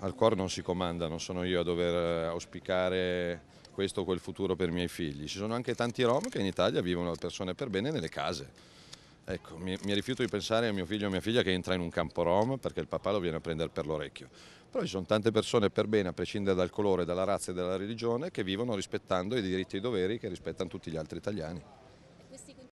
al cuore non si comanda, non sono io a dover eh, auspicare questo o quel futuro per i miei figli. Ci sono anche tanti rom che in Italia vivono persone per bene nelle case. Ecco, mi, mi, rifiuto di pensare a mio figlio o mia figlia che entra in un campo rom perché il papà lo viene a prendere per l'orecchio. Però ci sono tante persone per bene, a prescindere dal colore, dalla razza e dalla religione, che vivono rispettando i diritti e i doveri che rispettano tutti gli altri italiani.